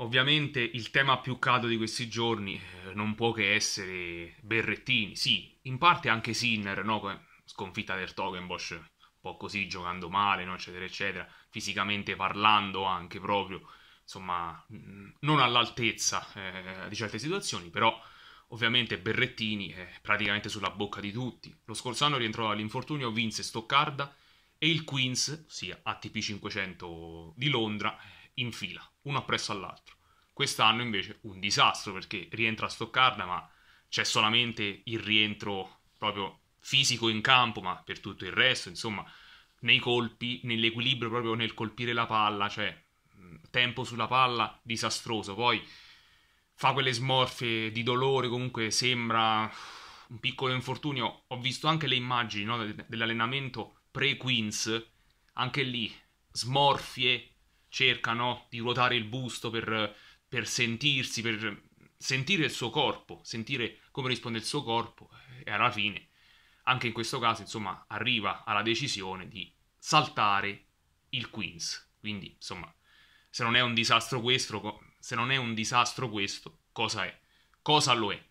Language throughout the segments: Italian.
Ovviamente il tema più caldo di questi giorni eh, non può che essere Berrettini, sì, in parte anche Sinner, no? sconfitta del Togenbosch, un po' così, giocando male, no? eccetera, eccetera, fisicamente parlando anche proprio, insomma, non all'altezza eh, di certe situazioni, però ovviamente Berrettini è praticamente sulla bocca di tutti. Lo scorso anno rientrò dall'infortunio, vinse Stoccarda e il Queens, ossia ATP 500 di Londra, in fila, uno appresso all'altro. Quest'anno invece un disastro perché rientra a Stoccarda, ma c'è solamente il rientro proprio fisico in campo, ma per tutto il resto, insomma, nei colpi, nell'equilibrio proprio nel colpire la palla, cioè tempo sulla palla disastroso. Poi fa quelle smorfie di dolore, comunque sembra un piccolo infortunio. Ho visto anche le immagini no, dell'allenamento pre-Queens, anche lì smorfie cercano di ruotare il busto per, per sentirsi, per sentire il suo corpo, sentire come risponde il suo corpo e alla fine, anche in questo caso, insomma, arriva alla decisione di saltare il Queens. Quindi, insomma, se non è un disastro questo, se non è un disastro questo, cosa è? Cosa lo è?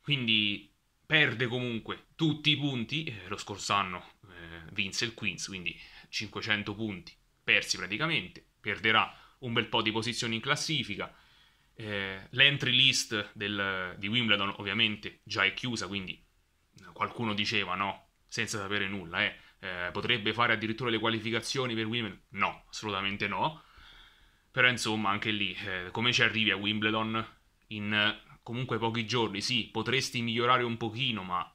Quindi perde comunque tutti i punti, eh, lo scorso anno eh, vinse il Queens, quindi 500 punti persi praticamente, perderà un bel po' di posizioni in classifica. Eh, l'entry list del, di Wimbledon ovviamente già è chiusa, quindi qualcuno diceva no, senza sapere nulla, eh, eh, potrebbe fare addirittura le qualificazioni per Wimbledon? No, assolutamente no. Però insomma anche lì, eh, come ci arrivi a Wimbledon in eh, comunque pochi giorni? Sì, potresti migliorare un pochino, ma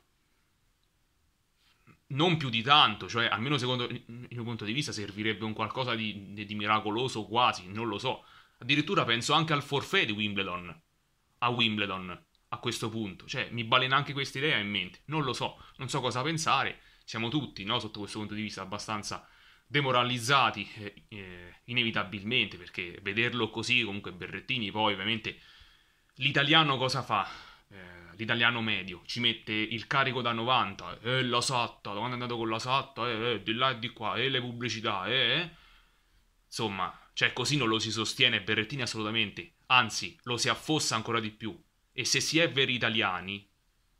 non più di tanto, cioè almeno secondo il mio punto di vista servirebbe un qualcosa di, di, miracoloso quasi, non lo so. Addirittura penso anche al forfè di Wimbledon, a Wimbledon, a questo punto. Cioè mi balena anche questa idea in mente, non lo so, non so cosa pensare. Siamo tutti, no, sotto questo punto di vista, abbastanza demoralizzati, eh, eh inevitabilmente, perché vederlo così, comunque Berrettini poi ovviamente... L'italiano cosa fa? eh, l'italiano medio ci mette il carico da 90, e eh, la satta, quando è andato con la satta, eh, eh di là e di qua, e eh, le pubblicità, eh, insomma, cioè così non lo si sostiene Berrettini assolutamente, anzi lo si affossa ancora di più. E se si è veri italiani,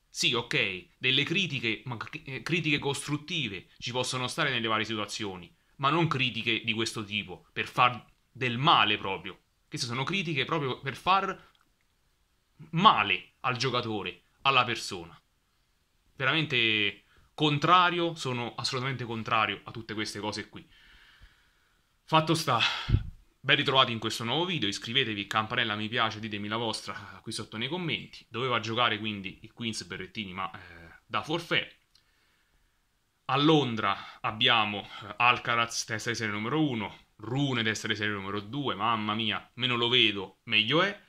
sì, ok, delle critiche, ma critiche costruttive ci possono stare nelle varie situazioni, ma non critiche di questo tipo, per far del male proprio. Queste sono critiche proprio per far male al giocatore, alla persona. Veramente contrario, sono assolutamente contrario a tutte queste cose qui. Fatto sta, ben ritrovati in questo nuovo video, iscrivetevi, campanella mi piace, ditemi la vostra qui sotto nei commenti. Doveva giocare quindi il Queens Berrettini, ma eh, da forfè. A Londra abbiamo eh, Alcaraz, testa di serie numero 1, Rune, testa di serie numero 2, mamma mia, meno lo vedo, meglio è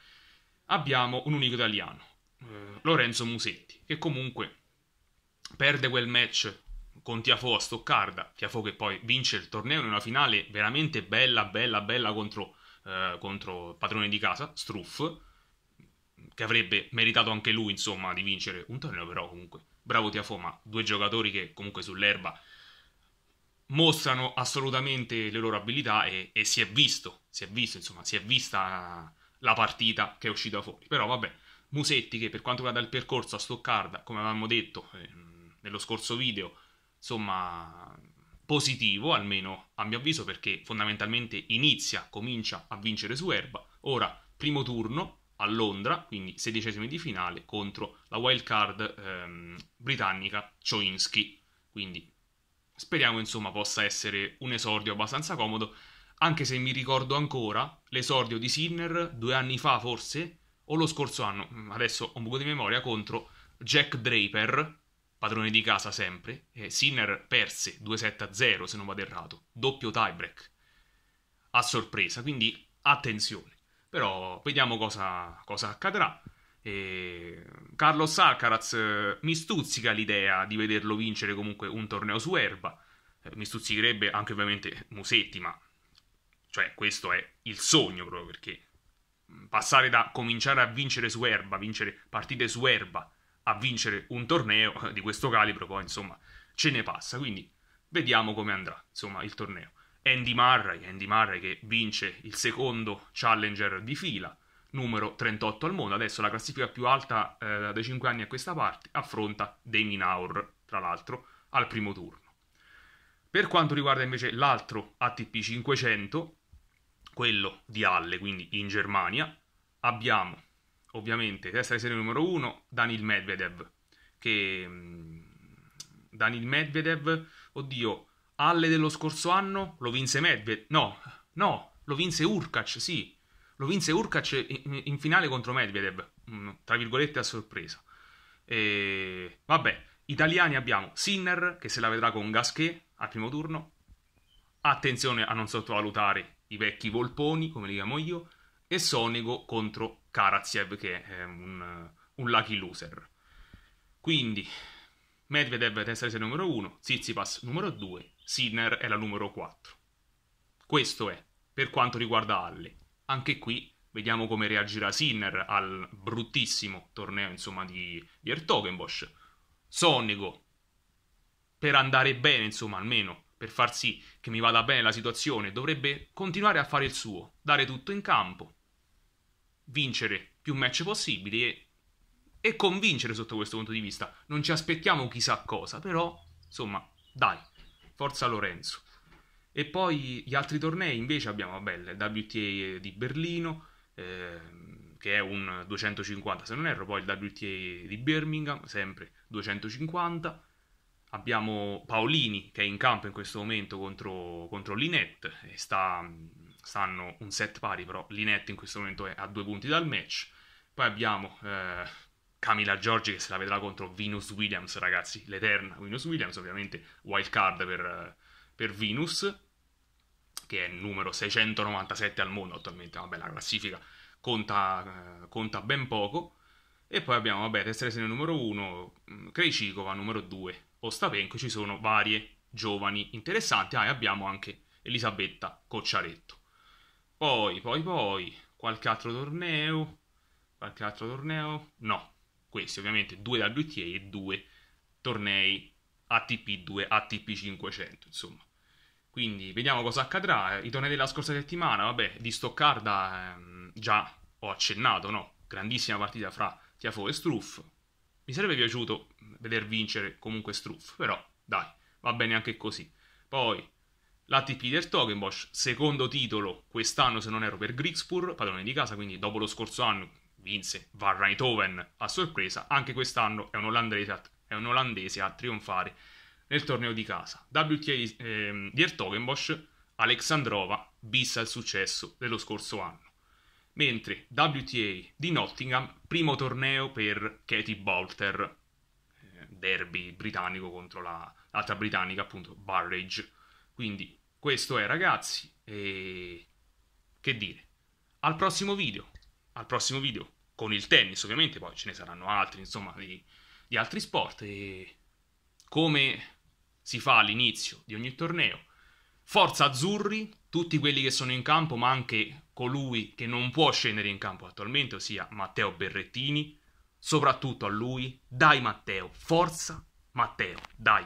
abbiamo un unico italiano, eh, Lorenzo Musetti, che comunque perde quel match con Tiafo a Stoccarda, Tiafo che poi vince il torneo in una finale veramente bella, bella, bella contro, eh, contro padrone di casa, Struff, che avrebbe meritato anche lui, insomma, di vincere un torneo, però comunque, bravo Tiafo, ma due giocatori che comunque sull'erba mostrano assolutamente le loro abilità e, e si è visto, si è visto, insomma, si è vista la partita che è uscita fuori. Però vabbè, Musetti che per quanto riguarda il percorso a Stoccarda, come avevamo detto eh, nello scorso video, insomma positivo, almeno a mio avviso, perché fondamentalmente inizia, comincia a vincere su erba. Ora, primo turno a Londra, quindi sedicesimi di finale contro la wild card ehm, britannica Choinsky. Quindi speriamo insomma possa essere un esordio abbastanza comodo anche se mi ricordo ancora l'esordio di Sinner due anni fa forse, o lo scorso anno, mm, adesso ho un buco di memoria, contro Jack Draper, padrone di casa sempre, e Sinner perse 2-7-0 se non vado errato, doppio tiebreak, a sorpresa, quindi attenzione. Però vediamo cosa, cosa accadrà. E Carlos Alcaraz eh, mi stuzzica l'idea di vederlo vincere comunque un torneo su erba. Eh, mi stuzzicherebbe anche ovviamente Musetti, ma cioè, questo è il sogno proprio perché mm, passare da cominciare a vincere su erba, vincere partite su erba, a vincere un torneo di questo calibro, poi insomma ce ne passa. Quindi vediamo come andrà insomma il torneo. Andy Murray, Andy Murray che vince il secondo challenger di fila, numero 38 al mondo, adesso la classifica più alta eh, dai 5 anni a questa parte, affronta dei Minaur, tra l'altro, al primo turno. Per quanto riguarda invece l'altro ATP 500, quello di Halle, quindi in Germania, abbiamo ovviamente testa di serie numero 1 Danil Medvedev, che mm, Danil Medvedev, oddio, Halle dello scorso anno lo vinse Medvedev, no, no, lo vinse Urkac, sì, lo vinse Urkac in, in finale contro Medvedev, mm, tra virgolette a sorpresa. E, vabbè, italiani abbiamo Sinner che se la vedrà con Gasquet al primo turno, attenzione a non sottovalutare i vecchi Volponi, come li chiamo io, e Sonego contro Karatsev, che è un, un lucky loser. Quindi Medvedev testa di serie numero 1, Tsitsipas numero 2, Sinner è la numero 4. Questo è per quanto riguarda Halle. Anche qui vediamo come reagirà Sinner al bruttissimo torneo insomma, di, di Ertogenbosch. Sonnego, per andare bene, insomma, almeno per far sì che mi vada bene la situazione, dovrebbe continuare a fare il suo, dare tutto in campo, vincere più match possibili e, e convincere sotto questo punto di vista. Non ci aspettiamo chissà cosa, però insomma, dai, forza Lorenzo. E poi gli altri tornei invece abbiamo, vabbè, il WTA di Berlino, eh, che è un 250 se non erro, poi il WTA di Birmingham, sempre 250 Abbiamo Paolini che è in campo in questo momento contro, contro Linette, sta, stanno un set pari però Linette in questo momento è a due punti dal match. Poi abbiamo eh, Camila Giorgi che se la vedrà contro Venus Williams, ragazzi, l'eterna Venus Williams, ovviamente wild card per, per Venus, che è numero 697 al mondo attualmente, vabbè la classifica conta, eh, conta ben poco. E poi abbiamo, vabbè, Testrese numero 1, mm, Krejcikova numero 2, Ostapenko ci sono varie giovani interessanti, ah, e abbiamo anche Elisabetta Cocciaretto. Poi, poi, poi, qualche altro torneo, qualche altro torneo, no, questi ovviamente due WTA e due tornei ATP 2, ATP 500, insomma. Quindi vediamo cosa accadrà. I tornei della scorsa settimana, vabbè, di Stoccarda ehm, già ho accennato, no? Grandissima partita fra Tiafo e Struff, mi sarebbe piaciuto veder vincere comunque Struff, però dai, va bene anche così. Poi l'ATP del Togenbosch, secondo titolo quest'anno se non ero per Grigspur, padrone di casa, quindi dopo lo scorso anno vinse Van Rijthoven a sorpresa, anche quest'anno è un olandese a, è un olandese a trionfare nel torneo di casa. WTA eh, di Ertogenbosch, Alexandrova, bis il successo dello scorso anno mentre WTA di Nottingham, primo torneo per Katie Bolter, eh, derby britannico contro la, l'altra britannica, appunto Barrage. Quindi questo è ragazzi, e che dire, al prossimo video, al prossimo video con il tennis ovviamente, poi ce ne saranno altri, insomma, di, di altri sport e come si fa all'inizio di ogni torneo Forza azzurri, tutti quelli che sono in campo, ma anche colui che non può scendere in campo attualmente, ossia Matteo Berrettini. Soprattutto a lui, dai Matteo, forza Matteo, dai.